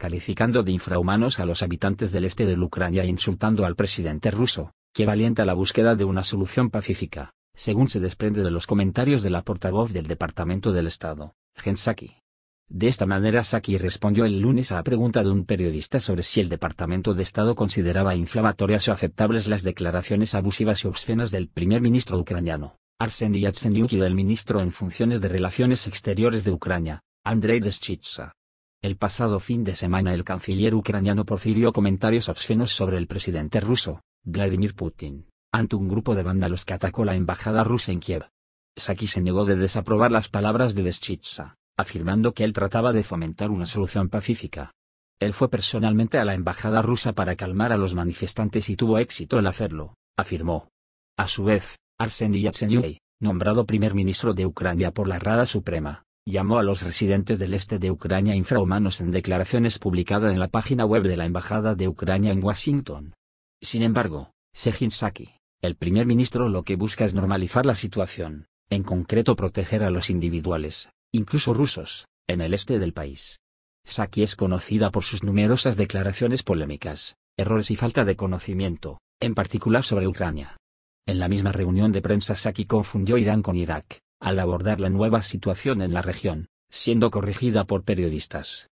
calificando de infrahumanos a los habitantes del este de Ucrania e insultando al presidente ruso, que valienta la búsqueda de una solución pacífica, según se desprende de los comentarios de la portavoz del Departamento del Estado, Gensaki. De esta manera Saki respondió el lunes a la pregunta de un periodista sobre si el Departamento de Estado consideraba inflamatorias o aceptables las declaraciones abusivas y obscenas del primer ministro ucraniano, Arseniy Yatsenyuk y del ministro en funciones de Relaciones Exteriores de Ucrania, Andrei Deschitsa. El pasado fin de semana el canciller ucraniano profirió comentarios obscenos sobre el presidente ruso, Vladimir Putin, ante un grupo de vándalos que atacó la embajada rusa en Kiev. Saki se negó de desaprobar las palabras de Deschitsa, afirmando que él trataba de fomentar una solución pacífica. Él fue personalmente a la embajada rusa para calmar a los manifestantes y tuvo éxito al hacerlo, afirmó. A su vez, Arseniy Yatsenyuk, nombrado primer ministro de Ucrania por la Rada Suprema, llamó a los residentes del este de Ucrania infrahumanos en declaraciones publicadas en la página web de la Embajada de Ucrania en Washington. Sin embargo, Sejin Saki, el primer ministro lo que busca es normalizar la situación, en concreto proteger a los individuales, incluso rusos, en el este del país. Saki es conocida por sus numerosas declaraciones polémicas, errores y falta de conocimiento, en particular sobre Ucrania. En la misma reunión de prensa Saki confundió Irán con Irak, al abordar la nueva situación en la región, siendo corregida por periodistas.